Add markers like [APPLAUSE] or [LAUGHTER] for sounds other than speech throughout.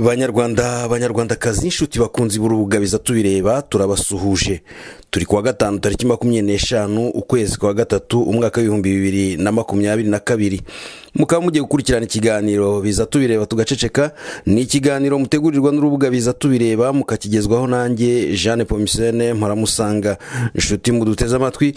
banyarwanda banyarwandakazi inshuti bakunze burubugabiza tubireba turabasuhuje turi kuwa gatanu tariki makumyabiri n'eshanu ukwezi kwa gatatu umwaka w'ibihumbi bibiri na makumyabiri na kabiri mukaba mugiye gukurikirana ikiganiro biza tubireba tugaceceka ni ikiganiro mutegurirwa n'urubuga biza tubireba mukakigezwaho nanjye jeanne pomisene mparamusanga inshuti muduteze amatwi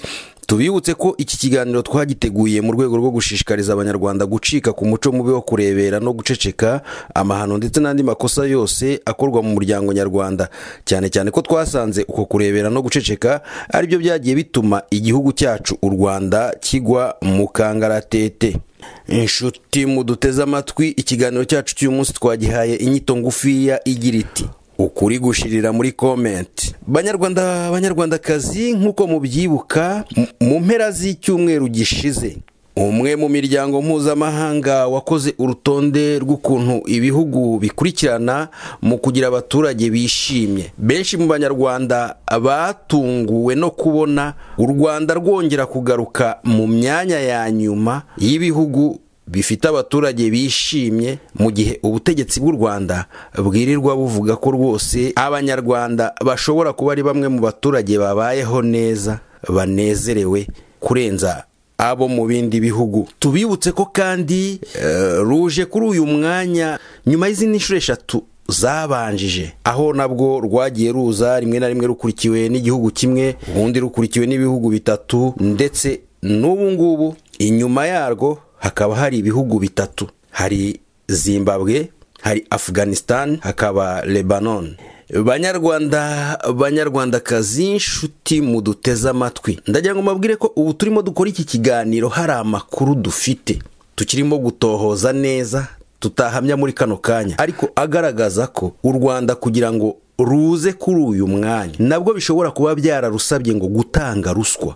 tubibutse ko iki kiganiro twagiteguye mu rwego rwo gushishikariza abanyarwanda gucika ku muco mubi wo kurebera no guceceka amahano ndetse n'andi makosa yose akorwa mu muryango nyarwanda cyane cyane ko twasanze uko kurebera no guceceka ari byo byagiye bituma igihugu cyacu u rwanda kigwa mu kangaratete inshuti muduteze amatwi ikiganiro cyacu cy'uyu munsi twagihaye inyito ngufiya igira iti ukuri gushirira muri komenti banyarwanda banyarwandakazi nk'uko mubyibuka mu mpera z'icyumweru gishize umwe mu miryango mpuzamahanga wakoze urutonde rw'ukuntu ibihugu bikurikirana mu kugira abaturage bishimye benshi mu banyarwanda batunguwe no kubona u rwanda rwongera kugaruka mu myanya ya nyuma y'ibihugu bifite abaturage bishimye mu gihe ubutegetsi bw'u rwanda bwirirwa buvuga ko rwose abanyarwanda bashobora kuba ari bamwe mu baturage babayeho neza banezerewe kurenza abo mu bindi bihugu tubibutse ko kandi eh, ruje kuri uyu mwanya nyuma y'izindi nshuro eshatu zabanjije aho nabwo rwagiye ruza rimwe na rimwe rukurikiwe n'igihugu kimwe ubundi rukurikiwe n'ibihugu bitatu ndetse n'ubu ngubu inyuma yarwo hakaba hari ibihugu bitatu hari zimbabwe hari afghanistan hakaba lebanon banyarwanda banyarwandakazi inshuti muduteze amatwi ndagira ngo mbabwire ko ubu turimo dukora iki kiganiro hari amakuru dufite tukirimo gutohoza neza tutahamya muri kano kanya ariko agaragaza ko u rwanda kugira ngo ruze kuri uyu mwanya nabwo bishobora kuba byararusabye ngo gutanga ruswa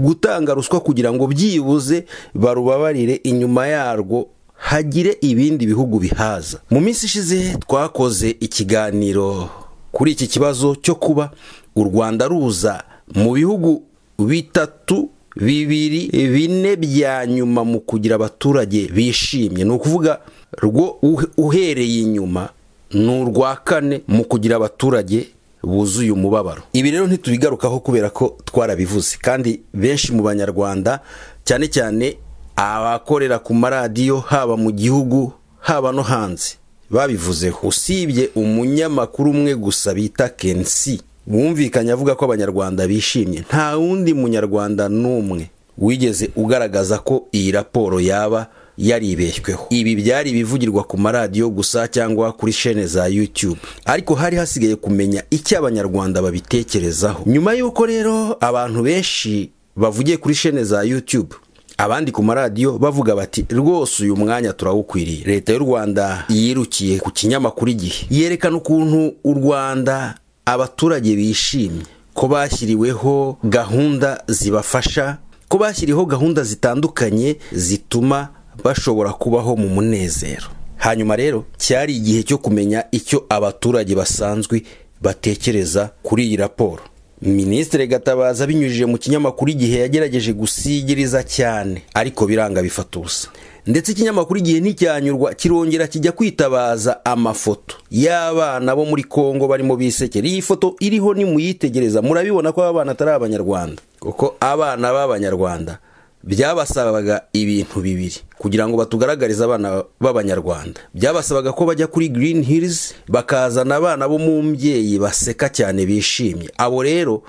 gutanga ruswa kugira ngo byibuze barubabarire inyuma yarwo hagire ibindi bihugu bihaza mu minsi ishize twakoze ikiganiro kuri iki kibazo cyo kuba u rwanda ruza mu bihugu bitatu bibiri bine bya nyuma mu kugira abaturage bishimye ni ukuvuga rwo uhereye inyuma ni urwa kane mu kugira abaturage buzuye umubabaro ibi rero ntitubigarukaho kubera ko twarabivuze kandi benshi mu banyarwanda cyane cyane abakorera ku maradiyo haba mu gihugu haba no hanze babivuzeho usibye umunyamakuru umwe gusa bita kensi wumvikanye avuga ko abanyarwanda bishimye nta wundi munyarwanda n'umwe wigeze ugaragaza ko iyi raporo yaba yaribeshyweho ibi byari ibivugirwa ku maradiyo gusa cyangwa kuri shene za YouTube ariko hari hasigaye kumenya icyo abanyarwanda babitekerezaho nyuma y'uko rero abantu benshi bavugiye kuri shene za YouTube abandi ku maradiyo bavuga bati rwose uyu mwanya turawukwiriye leta y'u rwanda yirukiye ku kinyamakuru igihe yerekana ukuntu u rwanda abaturage bishimye ko bashyiriweho gahunda zibafasha ko bashyiriweho gahunda zitandukanye zituma bashobora kubaho mu munezero hanyuma rero cyari igihe cyo kumenya icyo abaturage basanzwe batekereza kuri iyi raporo minisitiri gatabaza binyujije mu kinyamakuru igihe yagerageje gusigiriza cyane ariko biranga bifata ubusa ndetse ikinyamakuru igihe nticyanyurwa kirongera kijya kwitabaza amafoto y'abana bo muri congo barimo bisekera iyi foto iriho nimuyitegereza murabibona ko aba bana atari abanyarwanda kuko abana b'abanyarwanda byabasabaga ibintu bibiri kugira ngo batugaragarize abana b'abanyarwanda byabasabaga ko bajya kuri Green Hills bakazana abana bo mu b'umubyeyi baseka cyane bishimye abo rero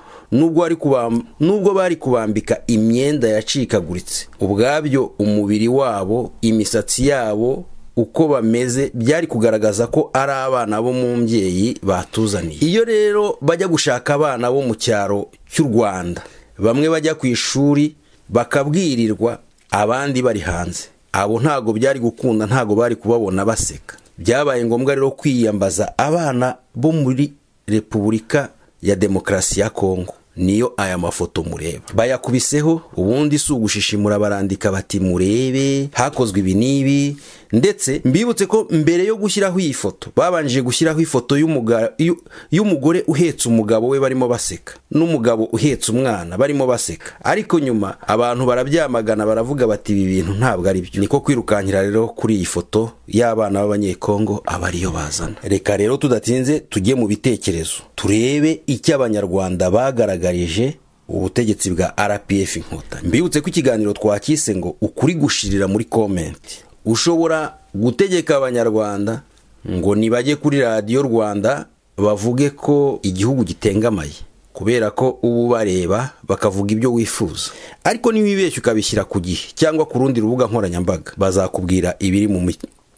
nubwo bari kubambika imyenda yacikaguritse ubwabyo umubiri wabo imisatsi yabo uko bameze byari kugaragaza ko ari abana bo mu mbyeyi batuzaniye iyo rero bajya gushaka abana bo mu cyaro cy'u rwanda bamwe bajya ku ishuri bakabwirirwa abandi bari hanze abo ntago byari gukunda ntago bari kubabona baseka byabaye ngombwa rero kwiyambaza abana bo muri repubulika ya demokarasi ya kongo niyo aya mafoto mureba bayakubiseho ubundi si ugushishimura barandika bati murebe hakozwe ibi n'ibi ndetse mbibutse ko mbere yo gushyiraho iyi foto babanje gushyiraho ifoto y'umugore uhetse umugabo we barimo baseka n'umugabo uhetse umwana barimo baseka ariko nyuma abantu barabyamagana baravuga bati ibi bintu ntabwo ari byo niko kwirukankira rero kuri iyi foto y'abana b'abanyekongo aba ariyo bazana reka rero tudatinze tujye mu bitekerezo turebe icyo abanyarwanda bagaragarije ubutegetsi bwa rpf inkota mbibutse ko ikiganiro twakise ngo ukuri gushirira muri komenti ushobora gutegeka abanyarwanda ngo nibajye kuri radiyo rwanda bavuge ko igihugu gitengamaye kubera ko ubu bareba bakavuga ibyo wifuza ariko wibeshye ukabishyira ku gihe cyangwa ku rundi rubuga nkoranyambaga bazakubwira ibiri mu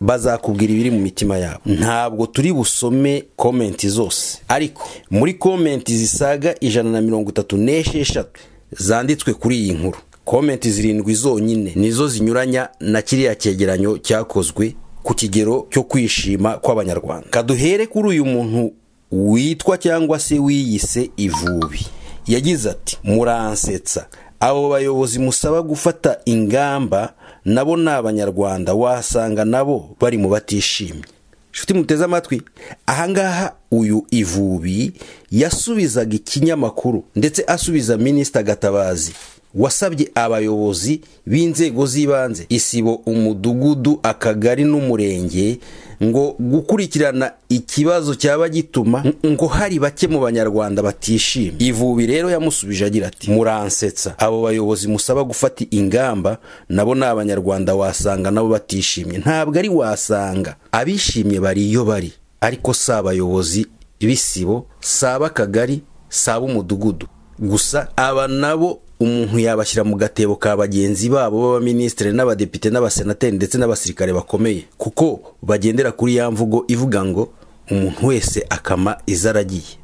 bazakubwira ibiri mu mitima yabo ntabwo turi busome komenti zose ariko muri komenti zisaga ijana na mirongo itatu n'esheshatu zanditswe kuri iyi nkuru komenti zirindwi zonyine nizo zinyuranya na kiriya cyegeranyo cyakozwe ku kigero cyo kwishima kw'abanyarwanda kaduhere kuri uyu muntu witwa cyangwa se wiyise ivubi yagize ati muransetsa abo bayobozi musaba gufata ingamba nabo ni abanyarwanda wasanga nabo bari mu batishimye inshuti muteze amatwi ahangaha uyu ivubi yasubizaga ikinyamakuru ndetse asubiza minisita gatabazi wasabye abayobozi b'inzego z'ibanze isibo umudugudu akagari n'umurenge ngo gukurikirana ikibazo cyaba gituma ngo hari bake mu banyarwanda batishimye ivubi rero yamusubije agira ati muransetsa abo bayobozi musaba gufata ingamba nabo ni abanyarwanda wasanga nabo batishimye ntabwo ari wasanga abishimye bari iyo bari ariko si abayobozi b'isibo si ab'akagari si ab'umudugudu gusa aba nabo umuntu yabashyira mu gatebo ka bagenzi babo b'abaminisitiri n'abadepite n'abasenateri ndetse n'abasirikare bakomeye kuko bagendera kuri ya mvugo ivuga ngo umuntu wese akama izo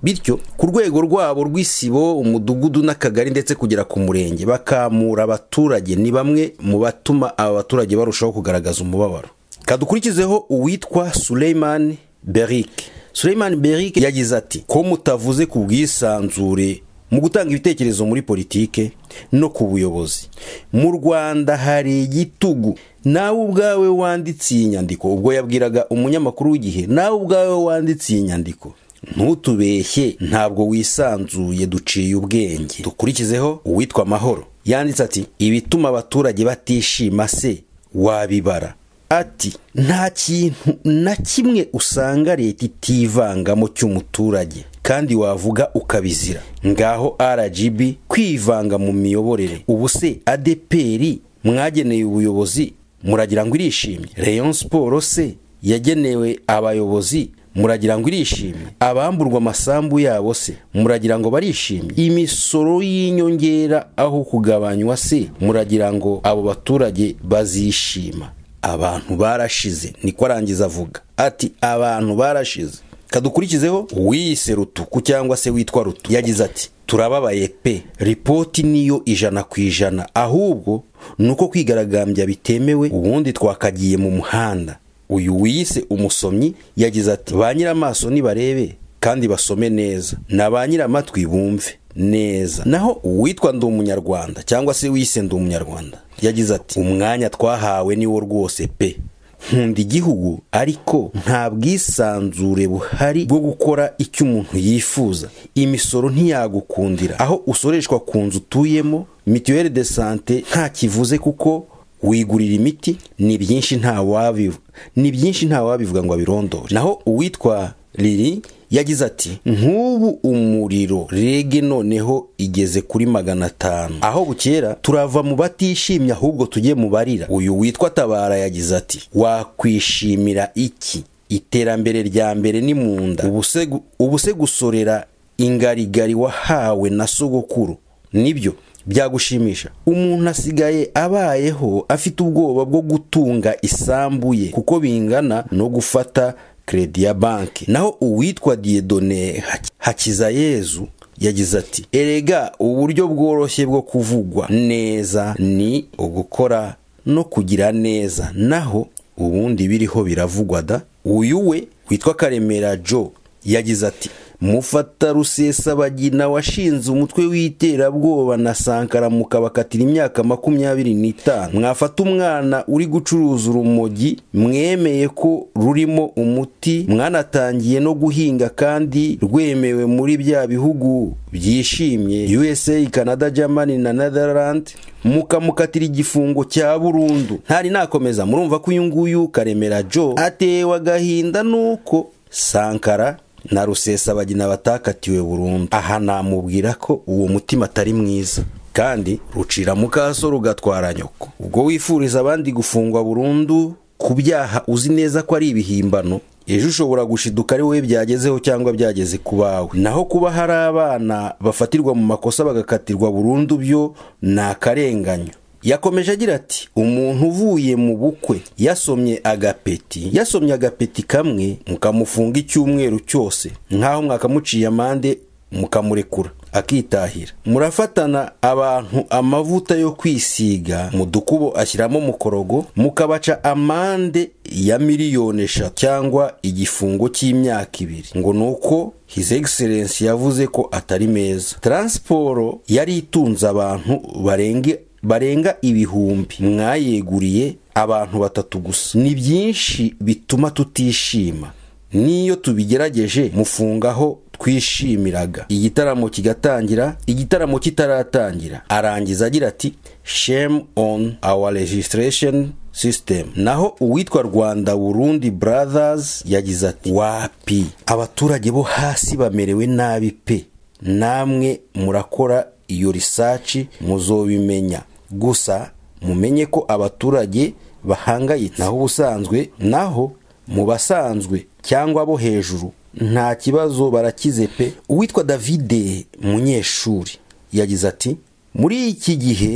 bityo ku rwego rwabo rw'isibo umudugudu n'akagari ndetse kugera ku murenge bakamura abaturage ni bamwe mu batuma aba baturage barushaho kugaragaza umubabaro kadukurikizeho uwitwa Suleiman Berik Suleiman Berik yagize ati ko mutavuze ku bwisanzure mu gutanga ibitekerezo muri politiki no ku buyobozi mu rwanda hari igitugu nawe ubwawe wanditse iyi nyandiko ubwo yabwiraga umunyamakuru w'igihe nawe ubwawe wanditse iyi nyandiko ntutubeshye ntabwo wisanzuye duciye ubwenge dukurikizeho uwitwa amahoro yanditse ati ibituma abaturage batishima se wabibara ati nta kintu na kimwe usanga leta itivangamo cy'umuturage kandi wavuga ukabizira ngaho rgb kwivanga mu miyoborere ubu se adeperi mwageneye ubuyobozi muragira ngo irishimye Rayon siporo se yagenewe abayobozi muragira ngo irishimye abamburwa amasambu yabo se muragira ngo barishimye imisoro y'inyongera aho kugabanywa se muragira ngo abo baturage bazishima abantu barashize niko arangiza avuga ati abantu barashize kadukurikizeho wiyise rutuku cyangwa se witwa rutu yagize ati turababaye pe ripoti niyo ijana ku ijana ahubwo ni uko kwigaragambya bitemewe ubundi twakagiye mu muhanda uyu wiyise umusomyi yagize ati ba nyir'amaso nibarebe kandi basome neza na ba nyir'amatwi bumve neza naho uwitwa ndi umunyarwanda cyangwa se wiyise ndi umunyarwanda yagize ati umwanya twahawe niwo rwose pe nkunda igihugu ariko nta bwisanzure buhari bwo gukora icyo umuntu yifuza imisoro ntiyagukundira aho usoreshwa ku nzu utuyemo mituweli de sante kivuze kuko wigurira imiti ni byinshi nta wabivuga ngo abirondore naho uwitwa riri yagize ati nk'ubu umuriro rege noneho igeze kuri magana atanu aho bukera turava mu batishimye ahubwo tujye mu barira uyu witwa tabara yagize ati wakwishimira iki iterambere rya mbere ni mu nda ubuse gusorera ingarigari wahawe na sogokuru nibyo byagushimisha umuntu asigaye abayeho afite ubwoba bwo gutunga isambu ye kuko bingana no gufata kredi ya banki naho uwitwa diyedone yezu yagize ati erega uburyo bworoshye bwo kuvugwa neza ni ugukora no kugira neza naho ubundi biriho biravugwa da uyu we witwa karemera jo yagize ati mufata rusesabagina washinze umutwe w'iterabwoba na sankara mukabakatira imyaka makumyabiri n'itanu mwafata umwana uri gucuruza urumogi mwemeye ko rurimo umuti mwanatangiye no guhinga kandi rwemewe muri bya bihugu byishimye usa canada germany na netherland mukamukatira igifungo cya burundu ntari nakomeza murumva ko uyu nguyu karemera jo atewe agahinda nuko sankara na bagina batakatiwe burundu aha namubwira ko uwo mutima atari mwiza kandi rucira mu kaso rugatwara nyoko ubwo wifuriza abandi gufungwa burundu ku byaha uzi neza ko ari ibihimbano ejo ushobora gushiduka ari wowe byagezeho cyangwa byageze ku bawe naho kuba hari abana bafatirwa mu makosa bagakatirwa burundu byo ni akarenganyo yakomeje agira ati umuntu uvuye mu bukwe yasomye agapeti yasomye agapeti kamwe mukamufunga icyumweru cyose nk'aho mwakamuciye amande mukamurekura akitahira murafatana abantu amavuta yo kwisiga mu dukubo ashyiramo mukorogo mukabaca amande ya miliyoni eshatu cyangwa igifungo cy'imyaka ibiri ngo ni uko his excellence yavuze ko atari meza taransiporo yari itunze abantu barenge barenga ibihumbi mwayeguriye abantu batatu gusa ni byinshi bituma tutishima n'iyo tubigerageje mufungaho twishimiraga igitaramo kigatangira igitaramo kitaratangira arangiza agira ati shame on our registration system naho uwitwa rwanda burundi brothers yagize ati wapi abaturage bo hasi bamerewe nabi pe namwe murakora iyo risaci muzobimenya gusa mumenye ko abaturage bahangayitse naho ubusanzwe naho mu basanzwe cyangwa abo hejuru nta kibazo barakize pe uwitwa davide munyeshuri yagize ati muri iki gihe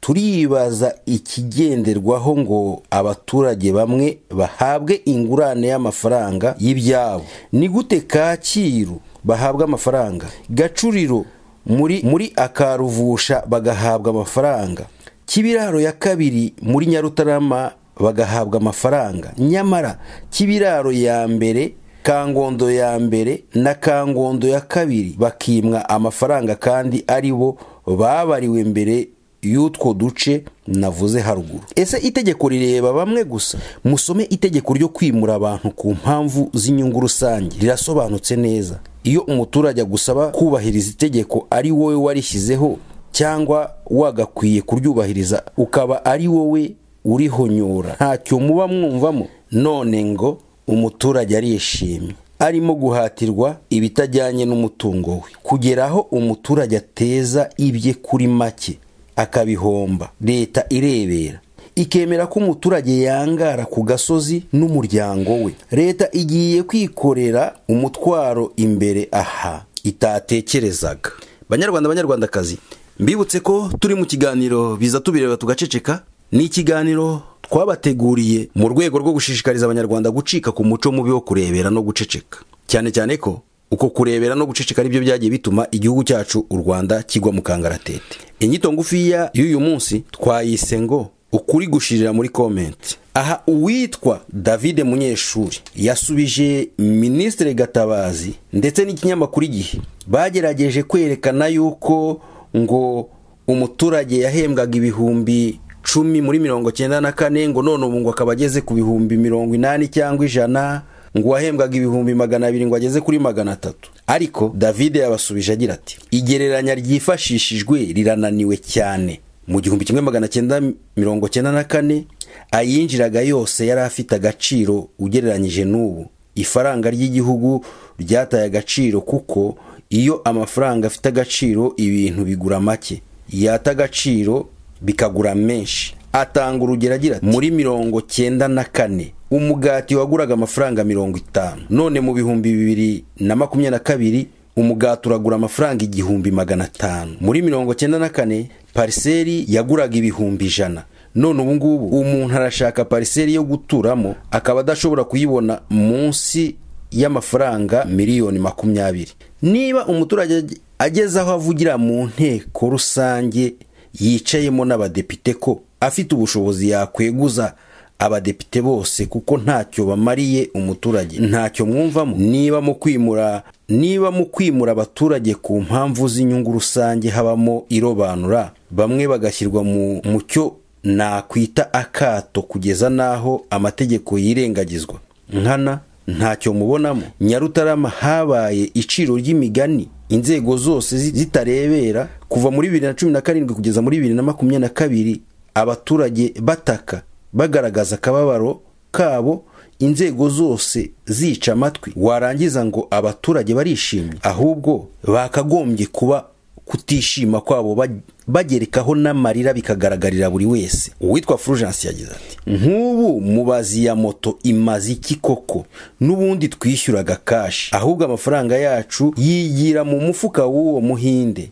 turibaza ikigenderwaho ngo abaturage bamwe bahabwe ingurane y'amafaranga y'ibyabo ni gute kacyiru bahabwa amafaranga gacuriro muri muri akaruvusha bagahabwa amafaranga kibiraro ya kabiri muri nyarutarama bagahabwa amafaranga nyamara kibiraro ya mbere kangondo ya mbere na kangondo ya kabiri bakimwa amafaranga kandi ari bo babariwe mbere y'utwo duce navuze haruguru ese itegeko rireba bamwe gusa musome itegeko ryo kwimura abantu ku mpamvu z'inyungu rusange rirasobanutse neza iyo umuturage agusaba kubahiriza itegeko ari wowe warishyizeho cyangwa wagakwiye kuryubahiriza ukaba ari wowe urihonyora ntacyo muba mwumvamo none ngo umuturage arishimye arimo guhatirwa ibitajyanye n'umutungo we kugera aho umuturage ateza ibye kuri make akabihomba leta irebera ikemera ko umuturage yangara ku gasozi n'umuryango we leta igiye kwikorera umutwaro imbere aha itatekerezaga banyarwanda banyarwandakazi mbibutse ko turi mu kiganiro biza tubireba tugaceceka ni ikiganiro twabateguriye mu rwego rwo gushishikariza abanyarwanda gucika ku muco mubi wo kurebera no guceceka cyane cyane ko uko kurebera no guceceka aribyo byagiye bituma igihugu cyacu u rwanda kigwa mu kangaratete inyito ngufiya y'uyu munsi twayise ngo ukuri gushirira muri komenti aha uwitwa davide munyeshuri yasubije minisitiri gatabazi ndetse n'ikinyamakuru igihe bagerageje kwerekana yuko ngo umuturage yahembwaga ibihumbi cumi muri mirongo cyenda na kane ngo none ubu ngo akaba ageze ku bihumbi mirongo inani cyangwa ijana ngo uwahembwaga ibihumbi magana abiri ngo ageze kuri magana atatu ariko David yabasubije agira ati igereranya ryifashishijwe rirananiwe cyane mu gihumbi kimwe magana cyenda mirongo cyenda na kane ayinjiraga yose yari afite agaciro ugereranyije n'ubu ifaranga ry'igihugu ryataye agaciro kuko iyo amafaranga afite agaciro ibintu bigura make yata agaciro bikagura menshi atanga urugero agira ati muri mirongo cyenda na kane umugati waguraga amafaranga mirongo itanu none mu bihumbi bibiri na makumyabiri na kabiri umugati uragura amafaranga igihumbi magana atanu muri mirongo cyenda na kane pariseri yaguraga ibihumbi ijana none ubu umuntu arashaka pariseri yo guturamo akaba adashobora kuyibona munsi y'amafaranga miliyoni makumyabiri niba umuturage ageze aho avugira mu nteko rusange yicayemo n'abadepite ko afite ubushobozi yakweguza abadepite bose kuko ntacyo bamariye umuturage ntacyo mwumvamo niba mu kwimura niba mu kwimura abaturage ku mpamvu z'inyungu rusange habamo irobanura bamwe bagashyirwa mu mucyo nakwita akato kugeza n'aho amategeko yirengagizwa nkana ntacyo mubonamo nyarutarama habaye iciro ry'imigani inzego zose zitarebera kuva muri bibiri na cumi na karindwi kugeza muri bibiri na makumyabiri na kabiri abaturage bataka bagaragaza akababaro kabo inzego zose zica amatwi warangiza ngo abaturage barishimye ahubwo bakagombye kuba kutishima kwabo bagerekaho n'amarira bikagaragarira buri wese uwitwa furujansi yagize ati nk'ubu mubazi ya moto imaze iki koko n'ubundi twishyuraga kashi ahubwo amafaranga yacu yigira mu mufuka w'uwo muhinde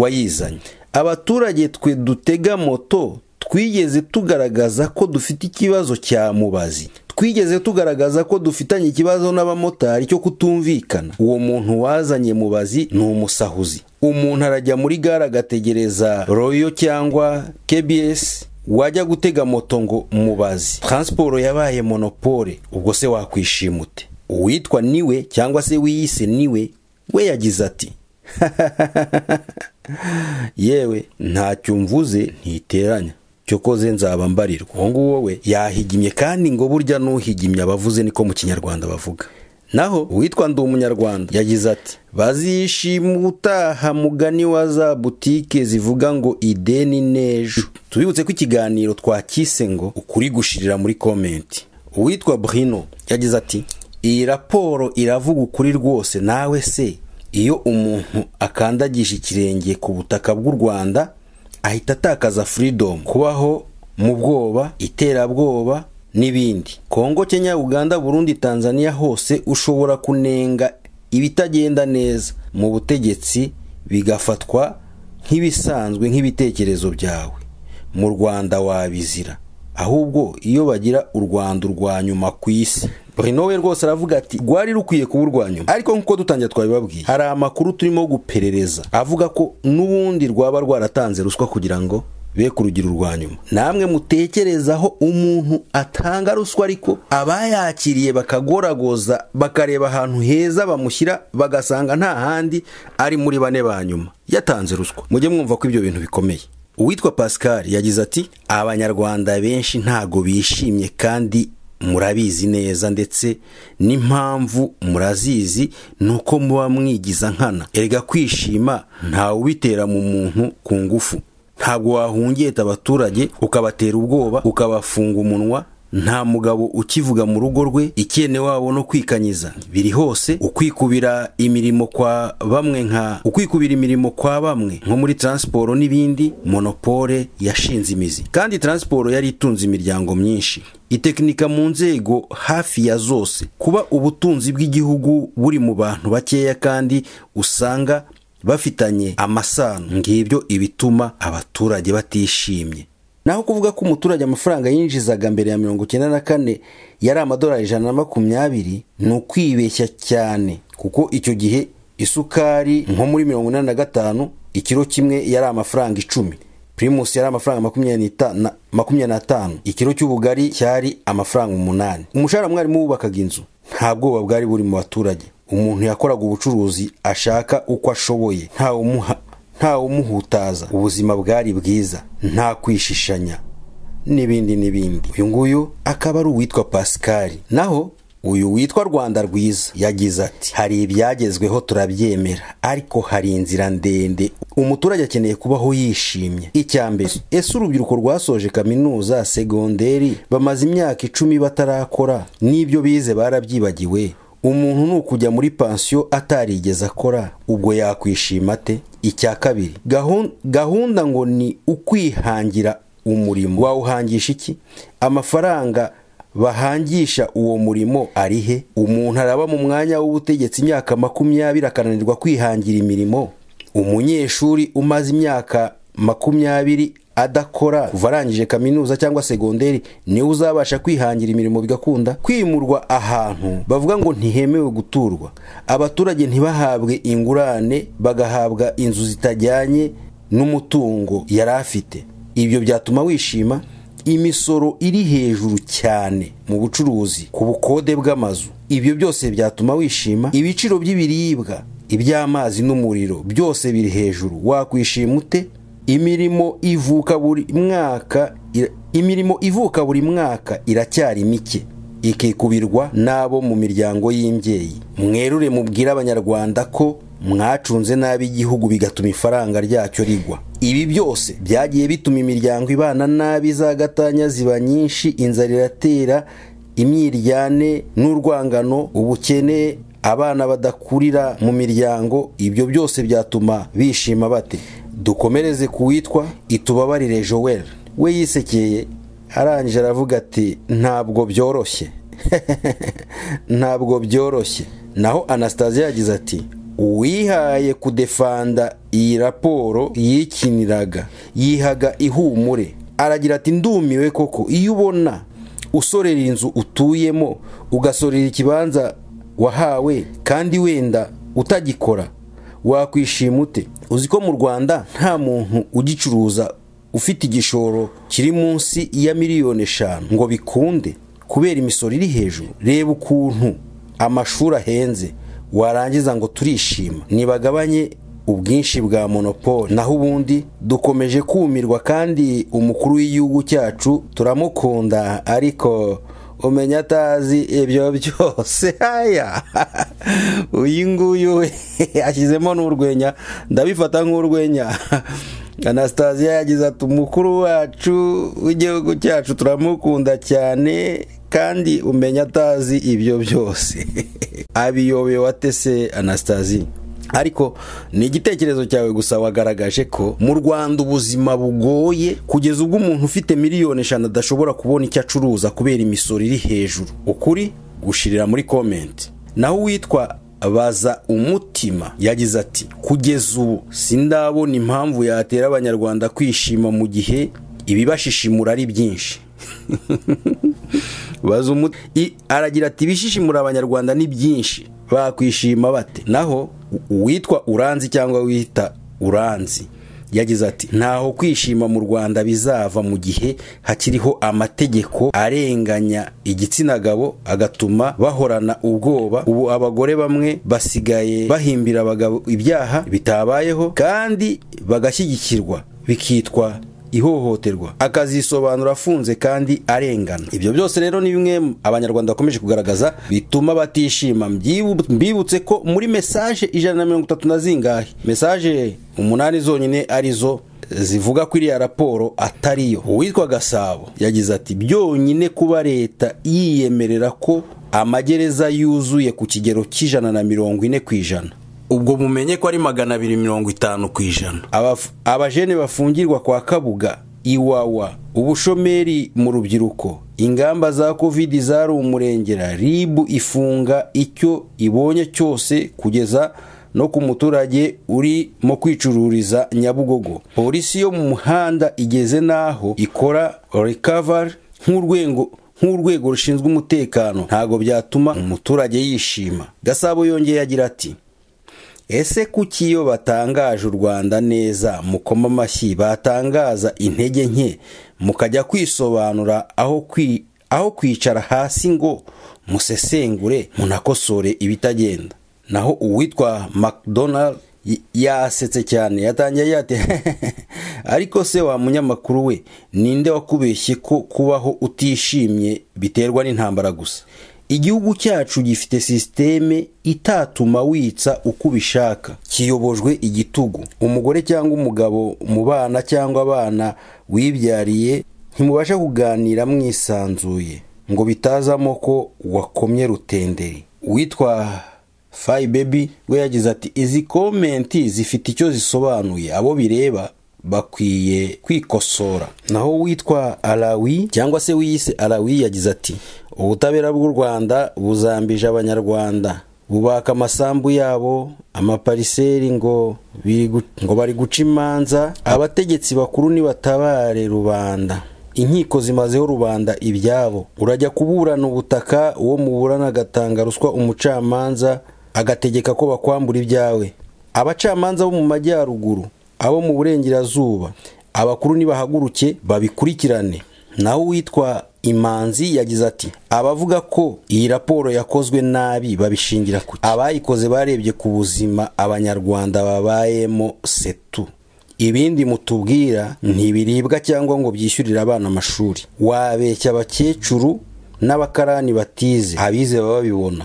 wayizanye abaturage twe dutega moto twigeze tugaragaza ko dufite ikibazo cya mubazi twigeze tugaragaza ko dufitanye ikibazo n'abamotari cyo kutumvikana uwo muntu wazanye mubazi ni umusahuzi umuntu arajya muri gare agategereza royo cyangwa KBS wajya gutega moto ngo mubazi taransiporo yabaye monopole ubwo se wakwishima ute uwitwa niwe cyangwa se wiyise niwe we yagize ati [LAUGHS] yewe ntacyo mvuze ntiteranya cyo koze nzaba mbarirwa uwo nguwo we yahigimye kandi ngo burya n'uhigimye abavuze niko mu kinyarwanda bavuga naho uwitwa ndi umunyarwanda yagize ati bazishima utaha mugani wa za butike zivuga ngo ideni n'ejo tubibutse ko ikiganiro twakise ngo ukuri gushirira muri komenti uwitwa burino yagize ati iyi raporo iravuga ukuri rwose nawe se iyo umuntu akandagisha ikirenge ku butaka bw'u rwanda ahita atakaza freedom kubaho mu bwoba iterabwoba n'ibindi kongo kenya uganda burundi tanzania hose ushobora kunenga ibitagenda neza mu butegetsi bigafatwa nk'ibisanzwe nk'ibitekerezo byawe mu rwanda wabizira ahubwo iyo bagira u rwanda urwa nyuma ku isi nowe rwose aravuga ati rwari rukwiye kuba urwa nyuma ariko nk'uko dutangira twabibabwiye hari amakuru turimo guperereza avuga ko n'ubundi rwaba rwaratanze ruswa kugira ngo be ku rugero rwa nyuma namwe mutekerezaho umuntu atanga ruswa ariko abayakiriye bakagoragoza bakareba ahantu heza bamushyira bagasanga nta handi ari muri bane ba nyuma yatanze ruswa mujye mwumva ko ibyo bintu bikomeye uwitwa pascal yagize ati abanyarwanda benshi ntago bishimye kandi murabizi neza ndetse n'impamvu murazizi ni uko muba mwigiza nkana erega kwishima ntawe ubitera mu muntu ku ngufu ntabwo wahungeta abaturage ukabatera ubwoba ukabafunga umunwa nta mugabo ukivuga mu rugo rwe ikene wabo no kwikanyiza biri hose ukwikubira imirimo kwa bamwe nka ukwikubira imirimo kwa bamwe nko muri taransiporo n'ibindi monopole yashinze imizi kandi taransiporo yari itunze imiryango myinshi itekinika mu nzego hafi ya zose kuba ubutunzi bw'igihugu buri mu bantu bakeya kandi usanga bafitanye amasano ngibyo ibituma abaturage batishimye naho kuvuga ko umuturage amafaranga yinjizaga mbere ya mirongo icyenda na kane yari amadolari ijana na makumyabiri ni ukwibeshya cyane kuko icyo gihe isukari nko muri mirongo inani na gatanu ikiro kimwe yari amafaranga icumi Primus yari amafaranga makumyabiri n'atanu ikiro cy'ubugari cyari amafaranga umunani umushahara mwarimu wubakaga inzu nta bwoba bwari buri mu baturage umuntu yakoraga ubucuruzi ashaka uko ashoboye nta umuha ntawe umuhutaza ubuzima bwari bwiza nta kwishishanya n'ibindi n'ibindi uyu nguyu akaba ari uwitwa pascal naho uyu witwa rwanda rwiza yagize ati hari ibyagezweho turabyemera ariko hari inzira ndende umuturage akeneye kubaho yishimye icya mbere ese urubyiruko rwasoje kaminuza segonderi bamaze imyaka icumi batarakora n'ibyo bize barabyibagiwe umuntu ni ukujya muri pansiyo atarigeze akora ubwo yakwishima ate icya kabiri gahunda ngo ni ukwihangira umurimo wawuhangisha iki amafaranga bahangisha uwo murimo arihe umuntu araba mu mwanya w'ubutegetsi imyaka makumyabiri akananirwa kwihangira imirimo umunyeshuri umaze imyaka makumyabiri adakora kuva arangije kaminuza cyangwa segonderi niwe uzabasha kwihangira imirimo bigakunda kwimurwa ahantu bavuga ngo ntihemewe guturwa abaturage ntibahabwe ingurane bagahabwa inzu zitajyanye n'umutungo yari afite ibyo byatuma wishima imisoro iri hejuru cyane mu bucuruzi ku bukode bw'amazu ibyo byose byatuma wishima ibiciro by'ibiribwa iby'amazi n'umuriro byose biri hejuru wakwishima ute imirimo ivuka buri mwaka imirimo ivuka buri mwaka iracyari mike ikikubirwa n'abo mu miryango y'imbyeyi mwerure mubwire abanyarwanda ko mwacunze nabi igihugu bigatuma ifaranga ryacyo rigwa ibi byose byagiye bituma imiryango ibana nabi gatanya ziba nyinshi inzara iratera imyiryane n'urwangano ubukene abana badakurira mu miryango ibyo byose byatuma bishima bate dukomereze ku witwa itubabarire joel we yisekeye arangije aravuga ati ntabwo byoroshye [LAUGHS] ntabwo byoroshye naho Anastasia yagize ati uwihaye kudefanda iyi raporo yikiniraga yihaga ihumure aragira ati ndumiwe koko iyo ubona usorera inzu utuyemo ugasorera ikibanza wahawe kandi wenda utagikora wakwishima ute uzi ko mu rwanda nta muntu ugicuruza ufite igishoro kiri munsi ya miliyoni eshanu ngo bikunde kubera imisoro iri hejuru reba ukuntu amashuri ahenze warangiza ngo turishima ntibagabanye ubwinshi bwa monopole naho ubundi dukomeje kumirwa kandi umukuru w'igihugu cyacu turamukunda ariko umenya atazi ibyo [LAUGHS] byose haya uyu nguyu [LAUGHS] ashyizemo n'urwenya ndabifata nk'urwenya [LAUGHS] Anastasia yagize ati umukuru wacu w'igihugu cyacu turamukunda cyane kandi umenya atazi ibyo byose abiyobewe atese Anastasia. ariko ni igitekerezo cyawe gusa wagaragaje ko mu rwanda ubuzima bugoye kugeza ubwo umuntu ufite miliyoni eshanu adashobora kubona icyo acuruza kubera imisoro iri hejuru ukuri gushirira muri komenti naho uwitwa baza umutima yagize ati kugeza ubu sindabona impamvu yatera abanyarwanda kwishima mu gihe ibibashishimura ari byinshi [LAUGHS] aragira ati ibishishimura abanyarwanda ni byinshi bakwishima bate naho uwitwa uranzi cyangwa wita uranzi yagize ati ntaho kwishima mu rwanda bizava mu gihe hakiriho amategeko arenganya igitsina gabo agatuma bahorana ubwoba ubu abagore bamwe basigaye bahimbira abagabo ibyaha bitabayeho kandi bagashyigikirwa bikitwa ihohoterwa akazisobanura afunze kandi arengana ibyo byose rero ni bimwe abanyarwanda bakomeje kugaragaza bituma batishima mbibutse ko muri mesaje ijana na mirongo itatu na zingahe mesaje umunani zonyine arizo zivuga ko iriya raporo atariyo uwitwa gasabo yagize ati byonyine kuba leta yiyemerera ko amagereza yuzuye ku kigero cy'ijana na mirongo ine ku ijana ubwo mumenye ko ari magana abiri mirongo itanu ku ijana abajene bafungirwa kwa kabuga iwawa ubushomeri mu rubyiruko ingamba za kovidi umurengera ribu ifunga icyo ibonye cyose kugeza no ku muturage urimo kwicururiza nyabugogo polisi yo mu muhanda igeze n'aho ikora recovery nk'urwego nk'urwego rushinzwe umutekano ntabwo byatuma umuturage yishima gasabo yongeye agira ati ese kuki iyo batangaje u rwanda neza mukoma amashyi batangaza intege nke mukajya kwisobanura aho aho kwicara hasi ngo musesengure munakosore ibitagenda naho uwitwa mcdonald yasetse cyane yatangiye yate [LAUGHS] ariko se wa munyamakuru we ninde wakubeshye ko kubaho utishimye biterwa n'intambara gusa igihugu cyacu gifite sisiteme itatuma witsa uko ubishaka kiyobojwe igitugu umugore cyangwa umugabo mu bana cyangwa abana wibyariye ntimubasha kuganira mwisanzuye ngo bitazamo ko wakomye rutenderi witwa fayi bebi we yagize ati izi komenti zifite icyo zisobanuye abo bireba bakwiye kwikosora naho witwa arawi cyangwa se wiyise arawi yagize ati ubutabera bw'u rwanda buzambije abanyarwanda bubaka amasambu yabo amapariseri ngo ngo bari guca imanza abategetsi bakuru nibatabare rubanda inkiko zimazeho rubanda ibyabo urajya kuburana ubutaka uwo muburana agatanga ruswa umucamanza agategeka ko bakwambura ibyawe abacamanza bo mu majyaruguru abo mu burengerazuba abakuru nibahaguruke babikurikirane naho uwitwa imanzi yagize ati abavuga ko iyi raporo yakozwe nabi babishingira ku abayikoze barebye ku buzima abanyarwanda babayemo setu ibindi mutubwira ntibiribwa cyangwa ngo byishyurire abana amashuri wabeshya abakecuru n'abakarani batize abize baba babibona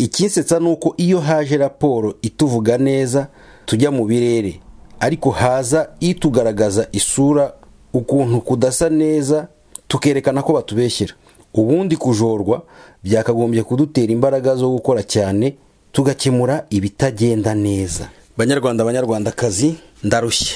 ikinsetsa ni uko iyo haje raporo ituvuga neza tujya mu birere ariko haza itugaragaza isura ukuntu kudasa neza tukerekana ko batubeshyira. ubundi kujorwa byakagombye kudutera imbaraga zo gukora cyane tugakemura ibitagenda neza banyarwanda banyarwandakazi ndarushye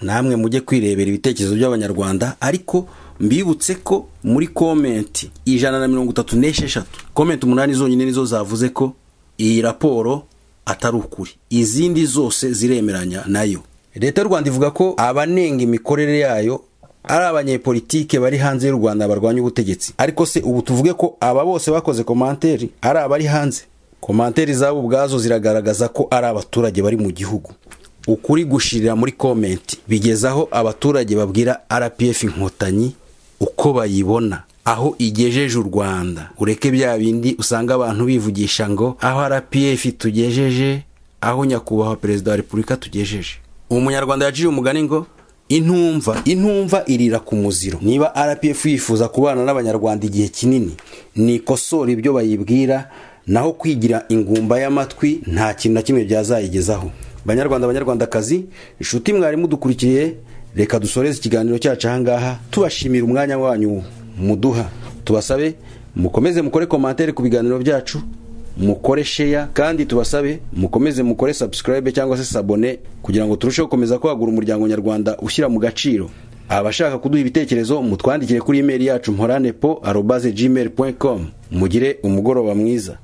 namwe mujye kwirebera ibitekerezo by'abanyarwanda ariko mbibutse ko muri komenti ijana na mirongo itatu n'esheshatu komenti umunani zonyine nizo zavuze ko iyi raporo atari ukuri izindi zose ziremeranya nayo leta y'u rwanda ivuga ko abanenga imikorere yayo ari abanyepolitike bari hanze y'u rwanda barwanya ubutegetsi ariko se ubu tuvuge ko aba bose bakoze komanteri ari abari hanze komanteri zabo ubwazo ziragaragaza ko ari abaturage bari mu gihugu ukuri gushirira muri komenti aho abaturage babwira rpf inkotanyi uko bayibona aho igejeje u rwanda ureke bya bindi usanga abantu bivugisha ngo aho rpf tugejeje aho nyakubahwa perezida wa repubulika tugejeje Umunyarwanda munyarwanda yaciye umugani ngo intumva intumva irira ku muziro niba rpf yifuza kubana n'abanyarwanda igihe kinini nikosora ibyo bayibwira naho kwigira ingumba y'amatwi nta kintu na kimwe byazayigezaho banyarwanda banyarwandakazi inshuti mwarimu dukurikiye reka dusoreze ikiganiro cyacu ahangaha tubashimira umwanya wanyu muduha tubasabe mukomeze mukore komantere ku biganiro byacu mukore sheya kandi tubasabe mukomeze mukore sabusikarayibe cyangwa se sabone kugira ngo turusheho gukomeza kwagura umuryango nyarwanda ushyira mu gaciro abashaka kuduha ibitekerezo mutwandikire kuri imeri yacu mporane po arobaze gmail mugire umugoroba mwiza